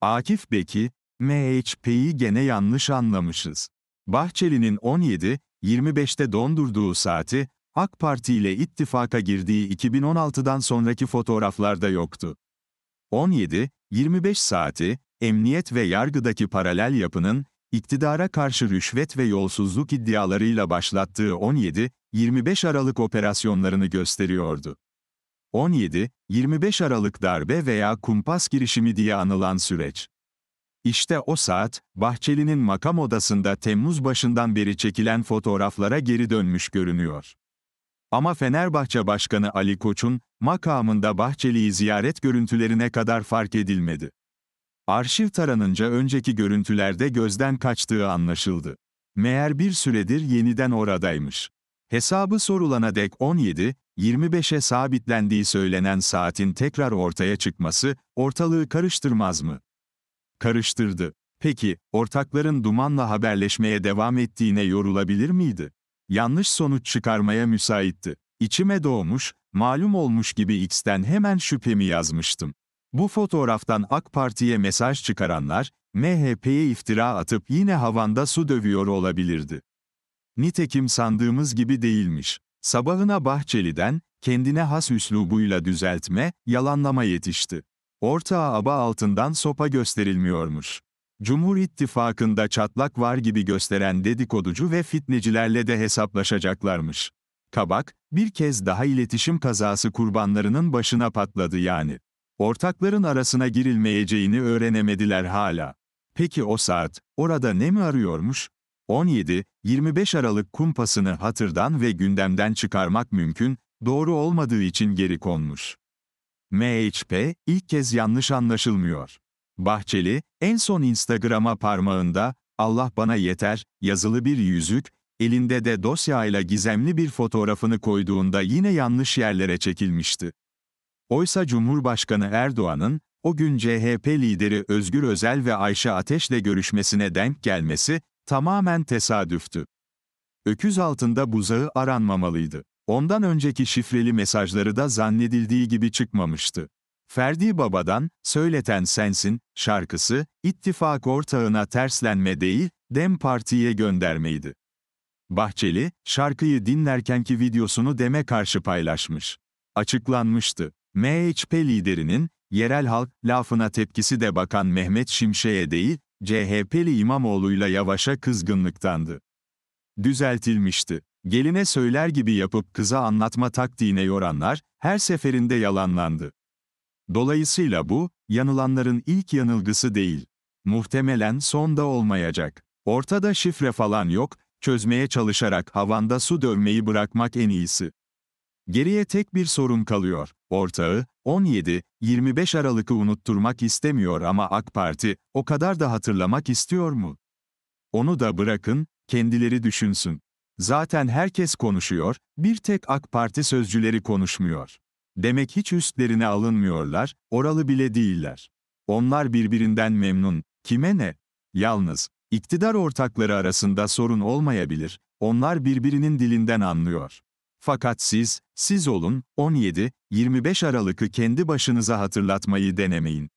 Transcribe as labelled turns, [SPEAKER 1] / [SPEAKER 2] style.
[SPEAKER 1] Akif Beki, MHP'yi gene yanlış anlamışız. Bahçeli'nin 17-25'te dondurduğu saati, AK Parti ile ittifaka girdiği 2016'dan sonraki fotoğraflarda yoktu. 17-25 saati, emniyet ve yargıdaki paralel yapının, iktidara karşı rüşvet ve yolsuzluk iddialarıyla başlattığı 17-25 Aralık operasyonlarını gösteriyordu. 17-25 Aralık darbe veya kumpas girişimi diye anılan süreç. İşte o saat, Bahçeli'nin makam odasında Temmuz başından beri çekilen fotoğraflara geri dönmüş görünüyor. Ama Fenerbahçe Başkanı Ali Koç'un, makamında Bahçeli'yi ziyaret görüntülerine kadar fark edilmedi. Arşiv taranınca önceki görüntülerde gözden kaçtığı anlaşıldı. Meğer bir süredir yeniden oradaymış. Hesabı sorulana dek 17, 25'e sabitlendiği söylenen saatin tekrar ortaya çıkması, ortalığı karıştırmaz mı? Karıştırdı. Peki, ortakların dumanla haberleşmeye devam ettiğine yorulabilir miydi? Yanlış sonuç çıkarmaya müsaitti. İçime doğmuş, malum olmuş gibi X'ten hemen şüphemi yazmıştım. Bu fotoğraftan AK Parti'ye mesaj çıkaranlar, MHP'ye iftira atıp yine havanda su dövüyor olabilirdi. Nitekim sandığımız gibi değilmiş. Sabahına Bahçeli'den, kendine has üslubuyla düzeltme, yalanlama yetişti. Ortağı aba altından sopa gösterilmiyormuş. Cumhur İttifakı'nda çatlak var gibi gösteren dedikoducu ve fitnecilerle de hesaplaşacaklarmış. Kabak, bir kez daha iletişim kazası kurbanlarının başına patladı yani. Ortakların arasına girilmeyeceğini öğrenemediler hala. Peki o saat, orada ne mi arıyormuş? 17-25 Aralık kumpasını hatırdan ve gündemden çıkarmak mümkün, doğru olmadığı için geri konmuş. MHP, ilk kez yanlış anlaşılmıyor. Bahçeli, en son Instagram'a parmağında, Allah bana yeter, yazılı bir yüzük, elinde de dosyayla gizemli bir fotoğrafını koyduğunda yine yanlış yerlere çekilmişti. Oysa Cumhurbaşkanı Erdoğan'ın, o gün CHP lideri Özgür Özel ve Ayşe Ateş'le görüşmesine denk gelmesi, Tamamen tesadüftü. Öküz altında buzağı aranmamalıydı. Ondan önceki şifreli mesajları da zannedildiği gibi çıkmamıştı. Ferdi Baba'dan, Söyleten Sensin, şarkısı, ittifak ortağına terslenme değil, Dem Parti'ye göndermeydi. Bahçeli, şarkıyı dinlerkenki videosunu Dem'e karşı paylaşmış. Açıklanmıştı. MHP liderinin, yerel halk lafına tepkisi de bakan Mehmet Şimşek'e değil, CHP'li İmamoğlu'yla Yavaş'a kızgınlıktandı. Düzeltilmişti. Geline söyler gibi yapıp kıza anlatma taktiğine yoranlar, her seferinde yalanlandı. Dolayısıyla bu, yanılanların ilk yanılgısı değil. Muhtemelen son da olmayacak. Ortada şifre falan yok, çözmeye çalışarak havanda su dövmeyi bırakmak en iyisi. Geriye tek bir sorun kalıyor. Ortağı, 17-25 Aralık'ı unutturmak istemiyor ama AK Parti, o kadar da hatırlamak istiyor mu? Onu da bırakın, kendileri düşünsün. Zaten herkes konuşuyor, bir tek AK Parti sözcüleri konuşmuyor. Demek hiç üstlerine alınmıyorlar, oralı bile değiller. Onlar birbirinden memnun, kime ne? Yalnız, iktidar ortakları arasında sorun olmayabilir, onlar birbirinin dilinden anlıyor. Fakat siz, siz olun, 17-25 Aralık'ı kendi başınıza hatırlatmayı denemeyin.